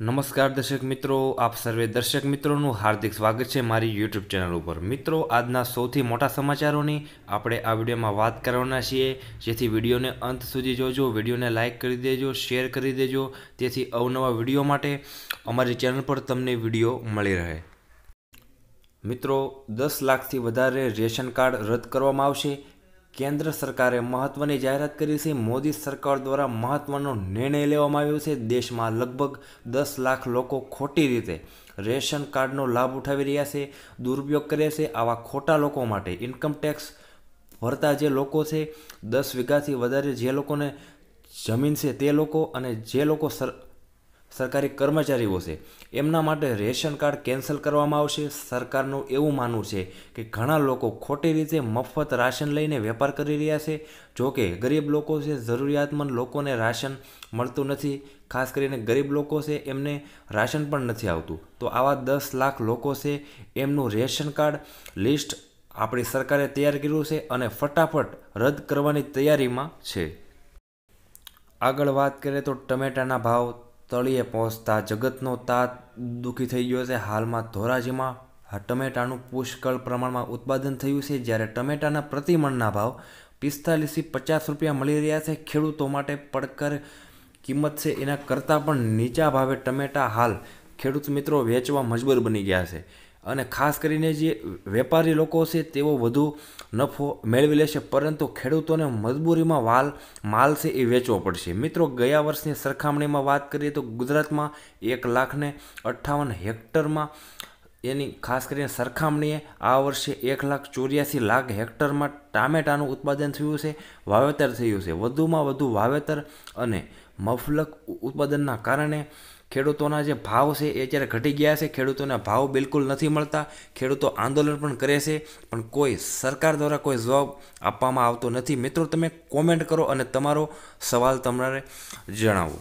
નમસ્કાર દર્શક મિત્રો આપ સર્વે દર્શક મિત્રોનું હાર્દિક સ્વાગત છે મારી યુટ્યુબ ચેનલ ઉપર મિત્રો આજના સૌથી મોટા સમાચારોની આપણે આ વિડીયોમાં વાત કરવાના છીએ જેથી વિડીયોને અંત સુધી જોજો વિડીયોને લાઇક કરી દેજો શેર કરી દેજો તેથી અવનવા વિડીયો માટે અમારી ચેનલ પર તમને વિડીયો મળી રહે મિત્રો દસ લાખથી વધારે રેશન કાર્ડ રદ કરવામાં આવશે કેન્દ્ર સરકારે મહત્વની જાહેરાત કરી છે મોદી સરકાર દ્વારા મહત્વનો નિર્ણય લેવામાં આવ્યો છે દેશમાં લગભગ દસ લાખ લોકો ખોટી રીતે રેશન કાર્ડનો લાભ ઉઠાવી રહ્યા છે દુરુપયોગ કરે છે આવા ખોટા લોકો માટે ઇન્કમટેક્સ ભરતા જે લોકો છે દસ વીઘાથી વધારે જે લોકોને જમીન છે તે લોકો અને જે લોકો સર સરકારી કર્મચારીઓ છે એમના માટે રેશન કાર્ડ કેન્સલ કરવામાં આવશે સરકારનું એવું માનવું છે કે ઘણા લોકો ખોટી રીતે મફત રાશન લઈને વેપાર કરી રહ્યા છે જો કે ગરીબ લોકો છે જરૂરિયાતમંદ લોકોને રાશન મળતું નથી ખાસ કરીને ગરીબ લોકો છે એમને રાશન પણ નથી આવતું તો આવા દસ લાખ લોકો છે એમનું રેશન કાર્ડ લિસ્ટ આપણી સરકારે તૈયાર કર્યું છે અને ફટાફટ રદ કરવાની તૈયારીમાં છે આગળ વાત કરીએ તો ટમેટાના ભાવ તળીએ પહોંચતા જગતનો તાત દુઃખી થઈ ગયો છે હાલમાં ધોરાજીમાં ટમેટાનું પુષ્કળ પ્રમાણમાં ઉત્પાદન થયું છે જ્યારે ટમેટાના પ્રતિમણના ભાવ પિસ્તાલીસથી પચાસ રૂપિયા મળી રહ્યા છે ખેડૂતો માટે પડકર કિંમત છે એના કરતાં પણ નીચા ભાવે ટમેટા હાલ ખેડૂત મિત્રો વેચવા મજબૂર બની ગયા છે અને ખાસ કરીને જે વેપારી લોકો છે તેઓ વધુ નફો મેળવી લેશે પરંતુ ખેડૂતોને મજબૂરીમાં વાલ માલ છે એ વેચવો પડશે મિત્રો ગયા વર્ષની સરખામણીમાં વાત કરીએ તો ગુજરાતમાં એક લાખને અઠ્ઠાવન હેક્ટરમાં એની ખાસ કરીને સરખામણીએ આ વર્ષે એક લાખ ચોર્યાસી લાખ હેક્ટરમાં ટામેટાનું ઉત્પાદન થયું છે વાવેતર થયું છે વધુમાં વધુ વાવેતર અને મફલક ઉત્પાદનના કારણે ખેડૂતોના જે ભાવ છે એ અત્યારે ઘટી ગયા છે ખેડૂતોના ભાવ બિલકુલ નથી મળતા ખેડૂતો આંદોલન પણ કરે છે પણ કોઈ સરકાર દ્વારા કોઈ જવાબ આપવામાં આવતો નથી મિત્રો તમે કોમેન્ટ કરો અને તમારો સવાલ તમારે જણાવો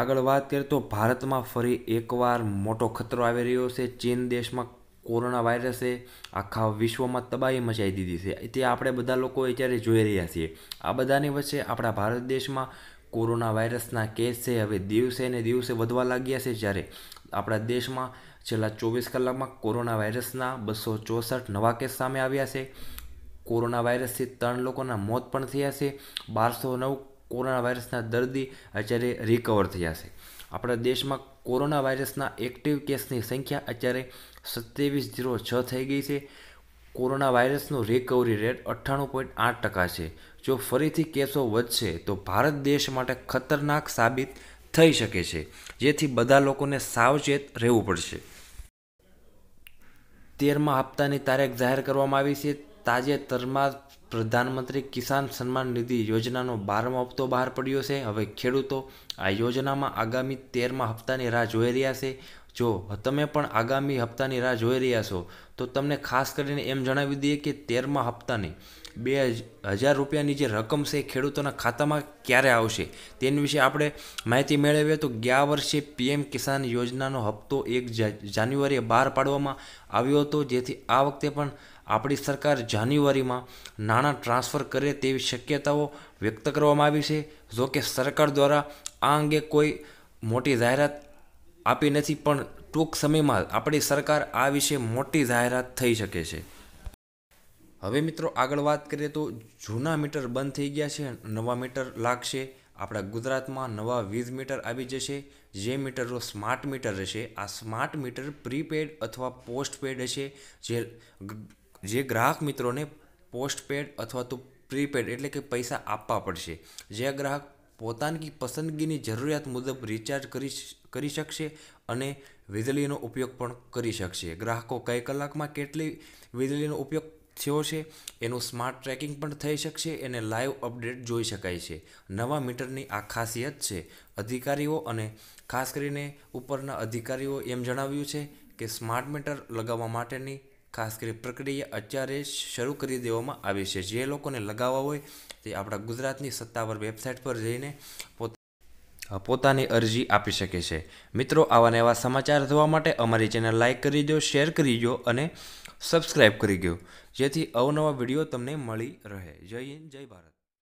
આગળ વાત કરીએ તો ભારતમાં ફરી એકવાર મોટો ખતરો આવી રહ્યો છે ચીન દેશમાં કોરોના વાયરસે આખા વિશ્વમાં તબાહી મચાવી દીધી છે તે આપણે બધા લોકો અત્યારે જોઈ રહ્યા છીએ આ બધાની વચ્ચે આપણા ભારત દેશમાં કોરોના વાયરસના કેસ છે હવે દિવસે ને દિવસે વધવા લાગ્યા છે જ્યારે આપણા દેશમાં છેલ્લા ચોવીસ કલાકમાં કોરોના વાયરસના બસો ચોસઠ નવા કેસ સામે આવ્યા છે કોરોના વાયરસથી ત્રણ લોકોના મોત પણ થયા છે બારસો નવ કોરોના વાયરસના દર્દી અત્યારે રિકવર થયા છે આપણા દેશમાં કોરોના વાયરસના એક્ટિવ કેસની સંખ્યા અત્યારે સત્યાવીસ જીરો છ થઈ ગઈ છે કોરોના વાયરસનો રિકવરી રેટ અઠ્ઠાણું પોઈન્ટ આઠ ટકા છે જો ફરીથી કેસો વધશે તો ભારત દેશ માટે ખતરનાક સાબિત થઈ શકે છે જેથી બધા લોકોને સાવચેત રહેવું પડશે તેરમા હપ્તાની તારીખ જાહેર કરવામાં આવી છે તાજેતરમાં પ્રધાનમંત્રી કિસાન સન્માન નિધિ યોજનાનો બારમો હપ્તો બહાર પડ્યો છે હવે ખેડૂતો આ યોજનામાં આગામી તેરમા હપ્તાની રાહ જોઈ રહ્યા છે જો તમે પણ આગામી હપ્તાની રાહ જોઈ રહ્યા છો તો તમને ખાસ કરીને એમ જણાવી દઈએ કે તેરમા હપ્તાની બે હજાર રૂપિયાની જે રકમ છે એ ખેડૂતોના ખાતામાં ક્યારે આવશે તેની વિશે આપણે માહિતી મેળવીએ તો ગયા વર્ષે પીએમ કિસાન યોજનાનો હપ્તો એક જાન્યુઆરીએ બહાર પાડવામાં આવ્યો હતો જેથી આ વખતે પણ આપણી સરકાર જાન્યુઆરીમાં નાણાં ટ્રાન્સફર કરે તેવી શક્યતાઓ વ્યક્ત કરવામાં આવી છે જોકે સરકાર દ્વારા આ અંગે કોઈ મોટી જાહેરાત આપી નથી પણ ટૂંક સમયમાં આપણી સરકાર આ વિશે મોટી જાહેરાત થઈ શકે છે હવે મિત્રો આગળ વાત કરીએ તો જૂના મીટર બંધ થઈ ગયા છે નવા મીટર લાગશે આપણા ગુજરાતમાં નવા વીજ મીટર આવી જશે જે મીટરો સ્માર્ટ મીટર હશે આ સ્માર્ટ મીટર પ્રીપેડ અથવા પોસ્ટપેડ હશે જે જે ગ્રાહક મિત્રોને પોસ્ટપેડ અથવા તો પ્રીપેડ એટલે કે પૈસા આપવા પડશે જે ગ્રાહક પોતાની પસંદગીની જરૂરિયાત મુજબ રિચાર્જ કરી કરી શકશે અને વીજળીનો ઉપયોગ પણ કરી શકશે ગ્રાહકો કઈ કલાકમાં કેટલી વીજળીનો ઉપયોગ થયો છે એનું સ્માર્ટ ટ્રેકિંગ પણ થઈ શકશે એને લાઈવ અપડેટ જોઈ શકાય છે નવા મીટરની આ ખાસિયત છે અધિકારીઓ અને ખાસ કરીને ઉપરના અધિકારીઓ એમ જણાવ્યું છે કે સ્માર્ટ મીટર લગાવવા માટેની ખાસ કરી પ્રક્રિયા અત્યારે શરૂ કરી દેવામાં આવી છે જે લોકોને લગાવવા હોય તે આપણા ગુજરાતની સત્તાવાર વેબસાઇટ પર જઈને પોતાની અરજી આપી શકે છે મિત્રો આવા ને એવા સમાચાર જોવા માટે અમારી ચેનલ લાઇક કરી દો શેર કરી દો અને સબસ્ક્રાઈબ કરી દો જેથી અવનવા વિડીયો તમને મળી રહે જય હિન્દ જય ભારત